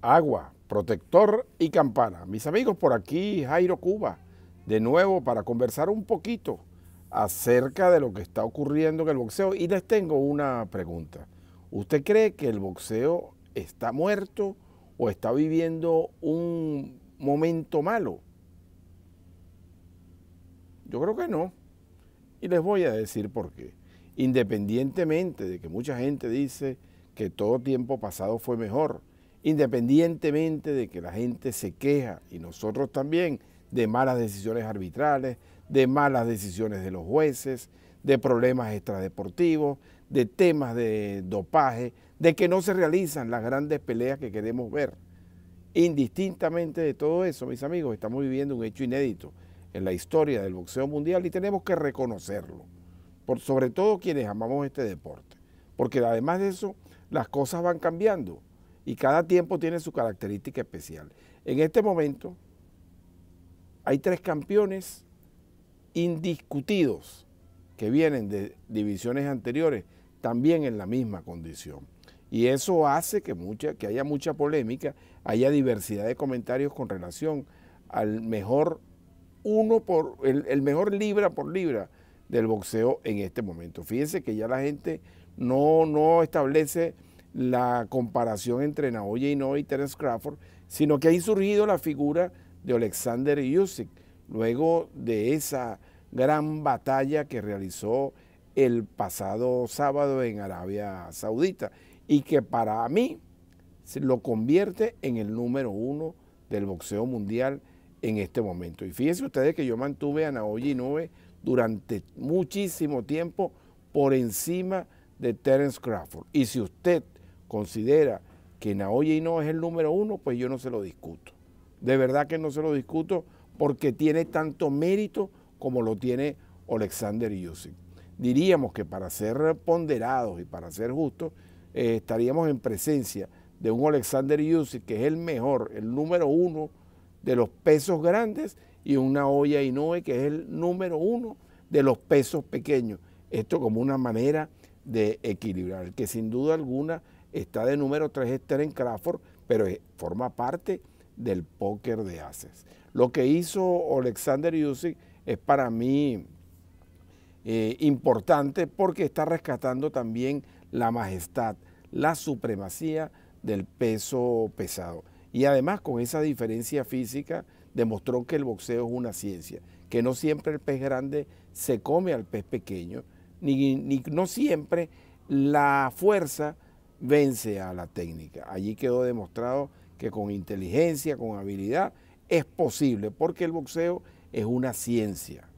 agua, protector y campana. Mis amigos, por aquí Jairo Cuba, de nuevo para conversar un poquito acerca de lo que está ocurriendo en el boxeo. Y les tengo una pregunta. ¿Usted cree que el boxeo está muerto o está viviendo un momento malo? Yo creo que no. Y les voy a decir por qué. Independientemente de que mucha gente dice que todo tiempo pasado fue mejor, independientemente de que la gente se queja, y nosotros también, de malas decisiones arbitrales, de malas decisiones de los jueces, de problemas extradeportivos, de temas de dopaje, de que no se realizan las grandes peleas que queremos ver. Indistintamente de todo eso, mis amigos, estamos viviendo un hecho inédito en la historia del boxeo mundial y tenemos que reconocerlo, por, sobre todo quienes amamos este deporte, porque además de eso, las cosas van cambiando y cada tiempo tiene su característica especial. En este momento hay tres campeones indiscutidos que vienen de divisiones anteriores también en la misma condición. Y eso hace que, mucha, que haya mucha polémica, haya diversidad de comentarios con relación al mejor uno por el, mejor libra por libra del boxeo en este momento. Fíjense que ya la gente no, no establece la comparación entre Naoya Inoue y Terence Crawford, sino que ha surgido la figura de Alexander Yusik, luego de esa gran batalla que realizó el pasado sábado en Arabia Saudita y que para mí lo convierte en el número uno del boxeo mundial en este momento. Y fíjense ustedes que yo mantuve a Naoya Inoue durante muchísimo tiempo por encima de Terence Crawford. Y si usted considera que Naoya Inoue es el número uno, pues yo no se lo discuto. De verdad que no se lo discuto porque tiene tanto mérito como lo tiene Alexander Yusik. Diríamos que para ser ponderados y para ser justos, eh, estaríamos en presencia de un Alexander Yusik que es el mejor, el número uno de los pesos grandes y un Naoya Inoue que es el número uno de los pesos pequeños. Esto como una manera de equilibrar, que sin duda alguna Está de número 3 en Crawford, pero forma parte del póker de ases. Lo que hizo Alexander Usyk es para mí eh, importante porque está rescatando también la majestad, la supremacía del peso pesado. Y además con esa diferencia física demostró que el boxeo es una ciencia, que no siempre el pez grande se come al pez pequeño, ni no siempre la fuerza vence a la técnica. Allí quedó demostrado que con inteligencia, con habilidad, es posible, porque el boxeo es una ciencia.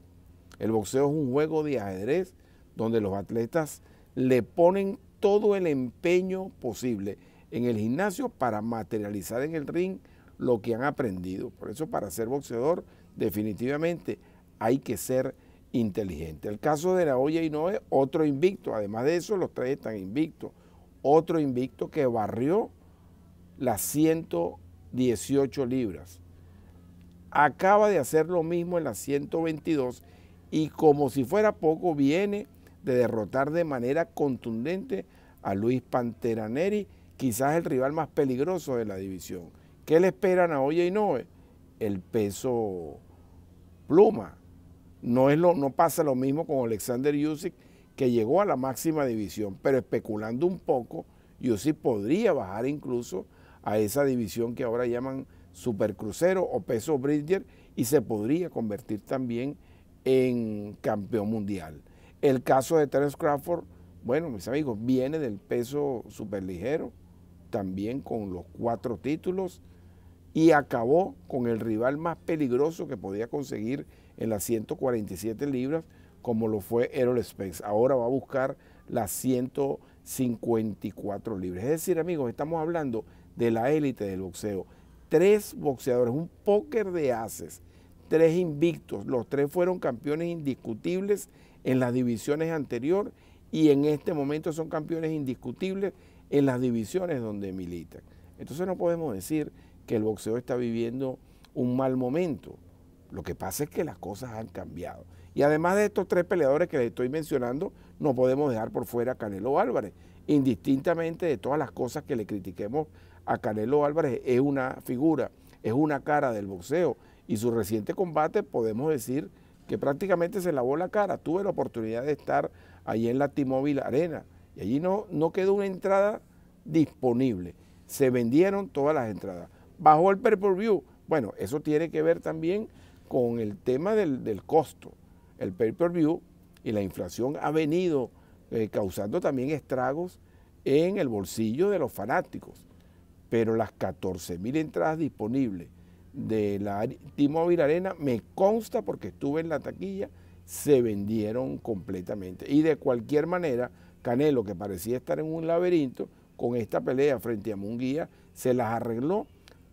El boxeo es un juego de ajedrez donde los atletas le ponen todo el empeño posible en el gimnasio para materializar en el ring lo que han aprendido. Por eso para ser boxeador definitivamente hay que ser inteligente. El caso de la olla y no otro invicto. Además de eso, los tres están invictos otro invicto que barrió las 118 libras. Acaba de hacer lo mismo en las 122 y como si fuera poco viene de derrotar de manera contundente a Luis Panteraneri, quizás el rival más peligroso de la división. ¿Qué le esperan a Oye Noe? El peso pluma. No, es lo, no pasa lo mismo con Alexander Yusik, que llegó a la máxima división, pero especulando un poco, yo sí podría bajar incluso a esa división que ahora llaman supercrucero o peso Bridger y se podría convertir también en campeón mundial. El caso de Terence Crawford, bueno, mis amigos, viene del peso superligero, también con los cuatro títulos y acabó con el rival más peligroso que podía conseguir en las 147 libras, como lo fue Spence, Ahora va a buscar las 154 libras. Es decir, amigos, estamos hablando de la élite del boxeo. Tres boxeadores, un póker de haces, tres invictos. Los tres fueron campeones indiscutibles en las divisiones anteriores y en este momento son campeones indiscutibles en las divisiones donde militan. Entonces no podemos decir que el boxeo está viviendo un mal momento. Lo que pasa es que las cosas han cambiado. Y además de estos tres peleadores que les estoy mencionando, no podemos dejar por fuera a Canelo Álvarez. Indistintamente de todas las cosas que le critiquemos a Canelo Álvarez, es una figura, es una cara del boxeo. Y su reciente combate podemos decir que prácticamente se lavó la cara. Tuve la oportunidad de estar allí en la Timóvil Arena y allí no, no quedó una entrada disponible. Se vendieron todas las entradas. Bajo el pay-per-view. Bueno, eso tiene que ver también con el tema del, del costo el pay-per-view y la inflación ha venido eh, causando también estragos en el bolsillo de los fanáticos. Pero las 14.000 entradas disponibles de la T-Mobile Arena, me consta porque estuve en la taquilla, se vendieron completamente. Y de cualquier manera, Canelo, que parecía estar en un laberinto, con esta pelea frente a Munguía, se las arregló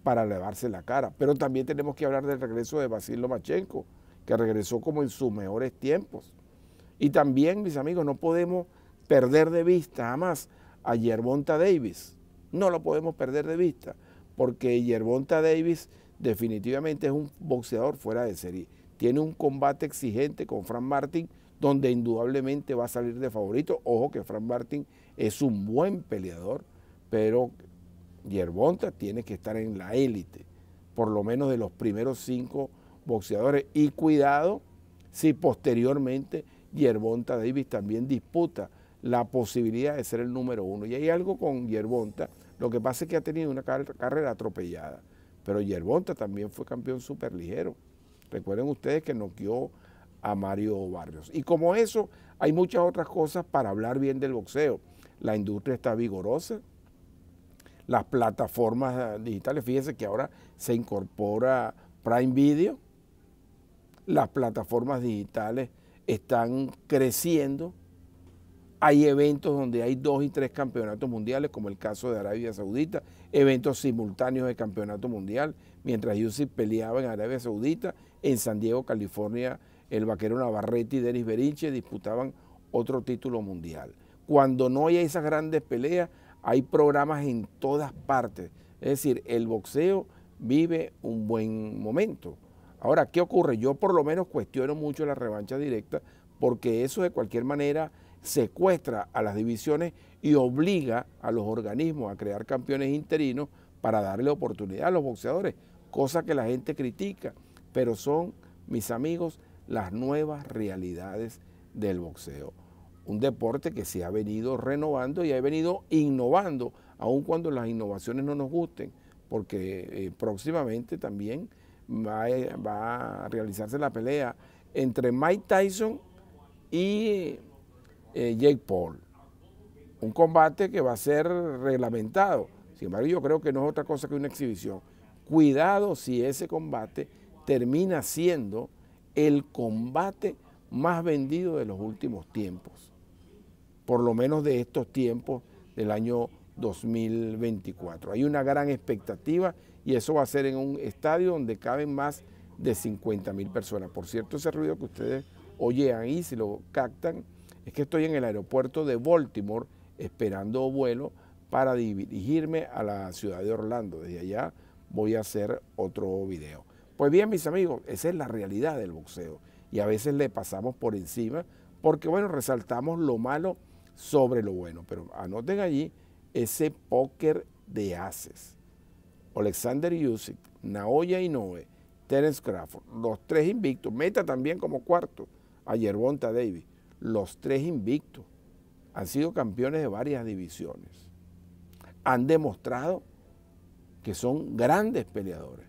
para lavarse la cara. Pero también tenemos que hablar del regreso de Basil Lomachenko que regresó como en sus mejores tiempos. Y también, mis amigos, no podemos perder de vista jamás a Yerbonta Davis. No lo podemos perder de vista, porque Yerbonta Davis definitivamente es un boxeador fuera de serie. Tiene un combate exigente con Frank Martin, donde indudablemente va a salir de favorito. Ojo que Frank Martin es un buen peleador, pero Yerbonta tiene que estar en la élite, por lo menos de los primeros cinco boxeadores. Y cuidado si posteriormente Yerbonta Davis también disputa la posibilidad de ser el número uno. Y hay algo con Yerbonta, lo que pasa es que ha tenido una carrera atropellada, pero Yerbonta también fue campeón ligero, Recuerden ustedes que noqueó a Mario Barrios. Y como eso, hay muchas otras cosas para hablar bien del boxeo. La industria está vigorosa, las plataformas ah, digitales, fíjense que ahora se incorpora Prime Video, las plataformas digitales están creciendo. Hay eventos donde hay dos y tres campeonatos mundiales, como el caso de Arabia Saudita, eventos simultáneos de campeonato mundial. Mientras Yusuf peleaba en Arabia Saudita, en San Diego, California, el vaquero Navarrete y Denis Berinche disputaban otro título mundial. Cuando no hay esas grandes peleas, hay programas en todas partes. Es decir, el boxeo vive un buen momento. Ahora, ¿qué ocurre? Yo por lo menos cuestiono mucho la revancha directa porque eso de cualquier manera secuestra a las divisiones y obliga a los organismos a crear campeones interinos para darle oportunidad a los boxeadores, cosa que la gente critica, pero son, mis amigos, las nuevas realidades del boxeo. Un deporte que se ha venido renovando y ha venido innovando, aun cuando las innovaciones no nos gusten, porque eh, próximamente también va a, realizarse la pelea entre Mike Tyson y eh, Jake Paul. Un combate que va a ser reglamentado. Sin embargo, yo creo que no es otra cosa que una exhibición. Cuidado si ese combate termina siendo el combate más vendido de los últimos tiempos, por lo menos de estos tiempos del año 2024. Hay una gran expectativa y eso va a ser en un estadio donde caben más de 50 mil personas. Por cierto, ese ruido que ustedes oyen ahí, si lo captan, es que estoy en el aeropuerto de Baltimore esperando vuelo para dirigirme a la ciudad de Orlando. Desde allá voy a hacer otro video. Pues bien, mis amigos, esa es la realidad del boxeo y a veces le pasamos por encima porque, bueno, resaltamos lo malo sobre lo bueno. Pero anoten allí ese póker de haces. Alexander Yusik, Naoya Inoue, Terence Crawford, los tres invictos, Meta también como cuarto, a Yerbonta Davis, los tres invictos, han sido campeones de varias divisiones, han demostrado que son grandes peleadores.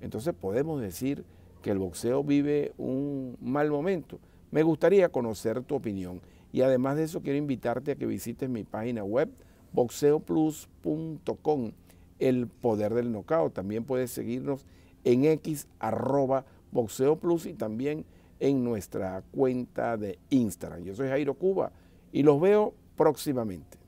Entonces podemos decir que el boxeo vive un mal momento. Me gustaría conocer tu opinión y además de eso quiero invitarte a que visites mi página web boxeoplus.com el poder del nocao. También puedes seguirnos en x arroba boxeo plus y también en nuestra cuenta de Instagram. Yo soy Jairo Cuba y los veo próximamente.